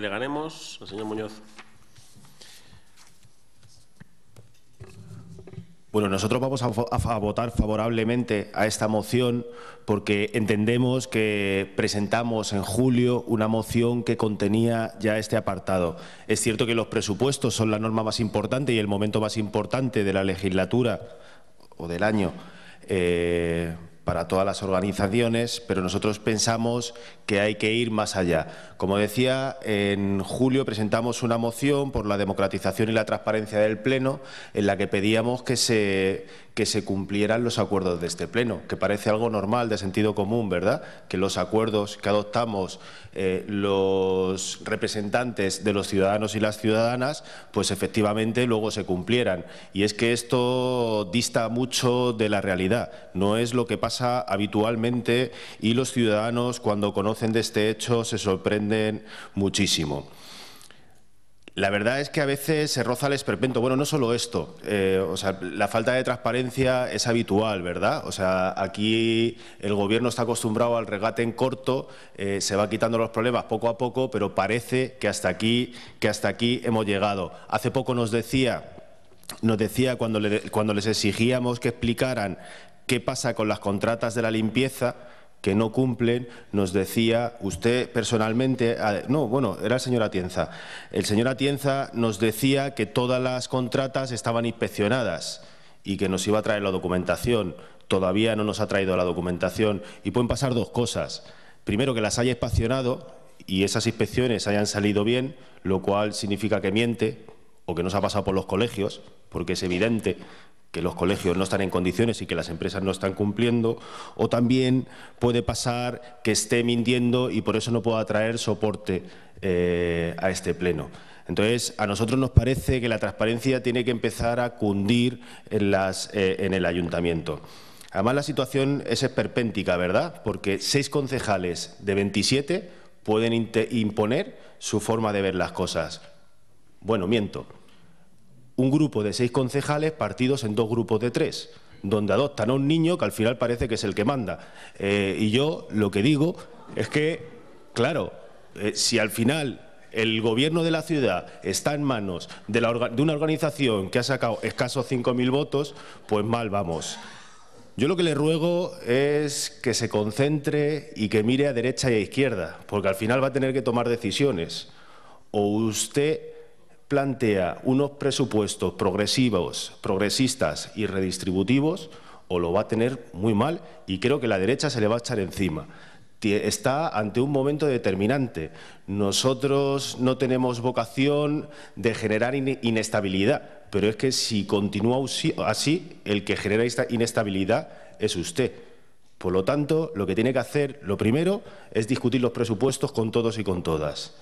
Le ganemos, señor Muñoz. Bueno, nosotros vamos a, votar favorablemente a esta moción porque entendemos que presentamos en julio una moción que contenía ya este apartado. Es cierto que los presupuestos son la norma más importante y el momento más importante de la legislatura o del año. Eh, para todas las organizaciones, pero nosotros pensamos que hay que ir más allá. Como decía, en julio presentamos una moción por la democratización y la transparencia del Pleno en la que pedíamos que se, que se cumplieran los acuerdos de este Pleno, que parece algo normal, de sentido común, ¿verdad? Que los acuerdos que adoptamos eh, los representantes de los ciudadanos y las ciudadanas, pues efectivamente luego se cumplieran. Y es que esto dista mucho de la realidad, no es lo que pasa habitualmente y los ciudadanos cuando conocen de este hecho se sorprenden muchísimo. La verdad es que a veces se roza el esperpento. Bueno, no solo esto. Eh, o sea, la falta de transparencia es habitual, ¿verdad? O sea, aquí el gobierno está acostumbrado al regate en corto, eh, se va quitando los problemas poco a poco, pero parece que hasta aquí, que hasta aquí hemos llegado. Hace poco nos decía, nos decía cuando, cuando les exigíamos que explicaran qué pasa con las contratas de la limpieza que no cumplen, nos decía usted personalmente, no, bueno, era el señor Atienza, el señor Atienza nos decía que todas las contratas estaban inspeccionadas y que nos iba a traer la documentación. Todavía no nos ha traído la documentación y pueden pasar dos cosas. Primero, que las haya inspeccionado y esas inspecciones hayan salido bien, lo cual significa que miente o que no se ha pasado por los colegios, porque es evidente que los colegios no están en condiciones y que las empresas no están cumpliendo, o también puede pasar que esté mintiendo y por eso no pueda traer soporte eh, a este pleno. Entonces, a nosotros nos parece que la transparencia tiene que empezar a cundir en, las, eh, en el ayuntamiento. Además, la situación es esperpéntica, ¿verdad? Porque seis concejales de 27 pueden imponer su forma de ver las cosas. Bueno, miento un grupo de seis concejales partidos en dos grupos de tres, donde adoptan a un niño que al final parece que es el que manda. Eh, y yo lo que digo es que, claro, eh, si al final el gobierno de la ciudad está en manos de, de una organización que ha sacado escasos 5.000 votos, pues mal vamos. Yo lo que le ruego es que se concentre y que mire a derecha y a izquierda, porque al final va a tener que tomar decisiones. O usted plantea unos presupuestos progresivos, progresistas y redistributivos, o lo va a tener muy mal y creo que la derecha se le va a echar encima. Está ante un momento determinante. Nosotros no tenemos vocación de generar inestabilidad, pero es que si continúa así, el que genera esta inestabilidad es usted. Por lo tanto, lo que tiene que hacer, lo primero, es discutir los presupuestos con todos y con todas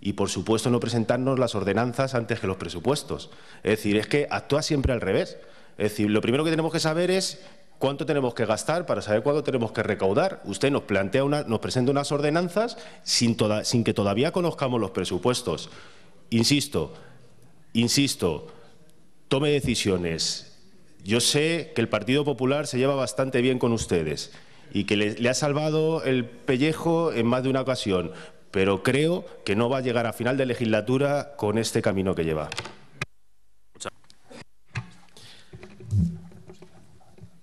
y por supuesto no presentarnos las ordenanzas antes que los presupuestos. Es decir, es que actúa siempre al revés. Es decir, lo primero que tenemos que saber es cuánto tenemos que gastar para saber cuándo tenemos que recaudar. Usted nos plantea una, nos presenta unas ordenanzas sin, sin que todavía conozcamos los presupuestos. Insisto, insisto, tome decisiones. Yo sé que el Partido Popular se lleva bastante bien con ustedes y que le, ha salvado el pellejo en más de una ocasión, pero creo que no va a llegar a final de legislatura con este camino que lleva.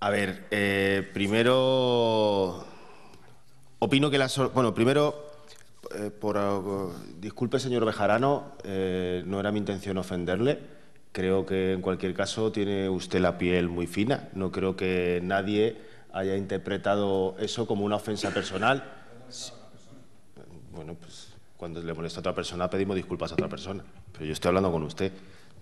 A ver, eh, primero opino que la bueno primero eh, por eh, disculpe señor Bejarano, no era mi intención ofenderle. Creo que en cualquier caso tiene usted la piel muy fina. No creo que nadie haya interpretado eso como una ofensa personal bueno, pues cuando le molesta a otra persona pedimos disculpas a otra persona. Pero yo estoy hablando con usted.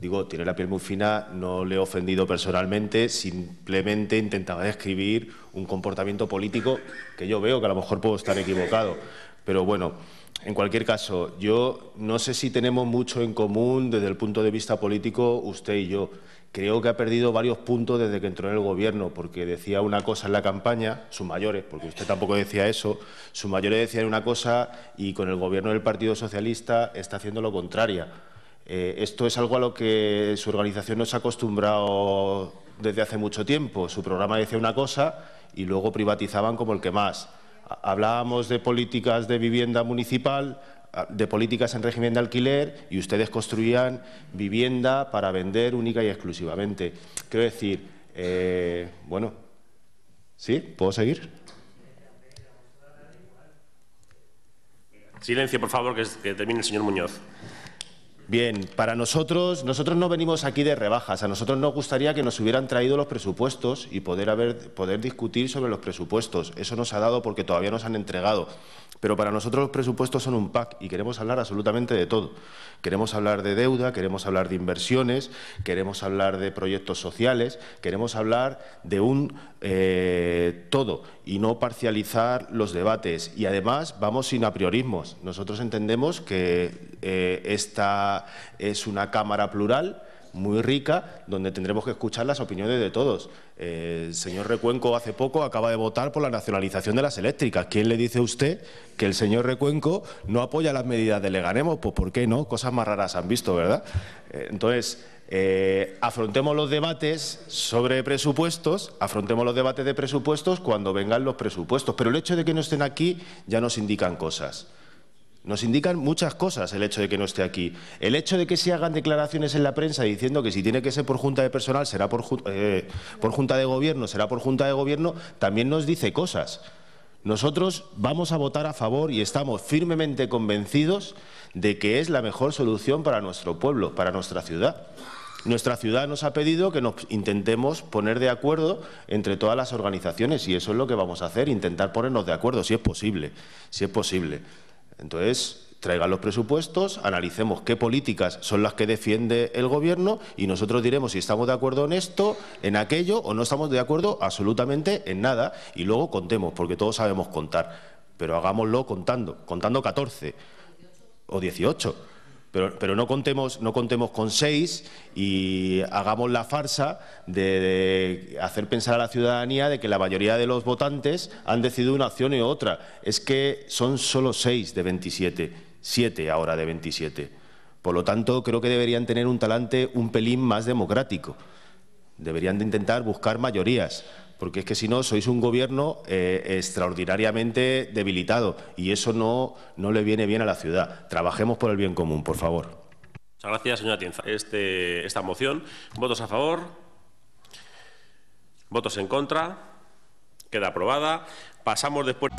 Digo, tiene la piel muy fina, no le he ofendido personalmente, simplemente intentaba describir un comportamiento político que yo veo que a lo mejor puedo estar equivocado. Pero bueno, en cualquier caso, yo no sé si tenemos mucho en común desde el punto de vista político usted y yo. Creo que ha perdido varios puntos desde que entró en el gobierno, porque decía una cosa en la campaña, sus mayores, porque usted tampoco decía eso, sus mayores decían una cosa y con el gobierno del Partido Socialista está haciendo lo contrario. Eh, esto es algo a lo que su organización no se ha acostumbrado desde hace mucho tiempo. Su programa decía una cosa y luego privatizaban como el que más. Hablábamos de políticas de vivienda municipal, ah, de políticas en régimen de alquiler y ustedes construían vivienda para vender única y exclusivamente. Quiero decir, eh, bueno, ¿sí? ¿Puedo seguir? Silencio, por favor, que termine el señor Muñoz. Bien, para nosotros, nosotros no venimos aquí de rebajas, a nosotros nos gustaría que nos hubieran traído los presupuestos y poder, haber, poder discutir sobre los presupuestos. Eso nos ha dado porque todavía nos han entregado. Pero para nosotros los presupuestos son un pack y queremos hablar absolutamente de todo. Queremos hablar de deuda, queremos hablar de inversiones, queremos hablar de proyectos sociales, queremos hablar de un eh, todo y no parcializar los debates. Y además vamos sin a apriorismos. Nosotros entendemos que eh, esta es una Cámara plural muy rica, donde tendremos que escuchar las opiniones de todos. Eh, el señor Recuenco hace poco acaba de votar por la nacionalización de las eléctricas. ¿Quién le dice a usted que el señor Recuenco no apoya las medidas de Leganemos? Pues ¿por qué no? Cosas más raras han visto, ¿verdad? Eh, entonces... Eh, afrontemos los debates sobre presupuestos, afrontemos los debates de presupuestos cuando vengan los presupuestos, pero el hecho de que no estén aquí ya nos indican cosas. Nos indican muchas cosas el hecho de que no esté aquí. El hecho de que se hagan declaraciones en la prensa diciendo que si tiene que ser por junta de personal será por, eh, por junta de gobierno, será por junta de gobierno, también nos dice cosas. Nosotros vamos a votar a favor y estamos firmemente convencidos de que es la mejor solución para nuestro pueblo, para nuestra ciudad. Nuestra ciudad nos ha pedido que nos intentemos poner de acuerdo entre todas las organizaciones y eso es lo que vamos a hacer, intentar ponernos de acuerdo, si es posible, si es posible. Entonces, traigan los presupuestos, analicemos qué políticas son las que defiende el Gobierno y nosotros diremos si estamos de acuerdo en esto, en aquello o no estamos de acuerdo absolutamente en nada y luego contemos, porque todos sabemos contar, pero hagámoslo contando, contando 14 o 18 pero, no, contemos, no contemos con seis y hagamos la farsa de, hacer pensar a la ciudadanía de que la mayoría de los votantes han decidido una opción y otra. Es que son solo seis de 27, siete ahora de 27. Por lo tanto, creo que deberían tener un talante un pelín más democrático. Deberían de intentar buscar mayorías porque es que si no sois un gobierno eh, extraordinariamente debilitado y eso no, no le viene bien a la ciudad. Trabajemos por el bien común, por favor. Muchas gracias, señora Tienza. Este, esta moción, votos a favor, votos en contra, queda aprobada. Pasamos después.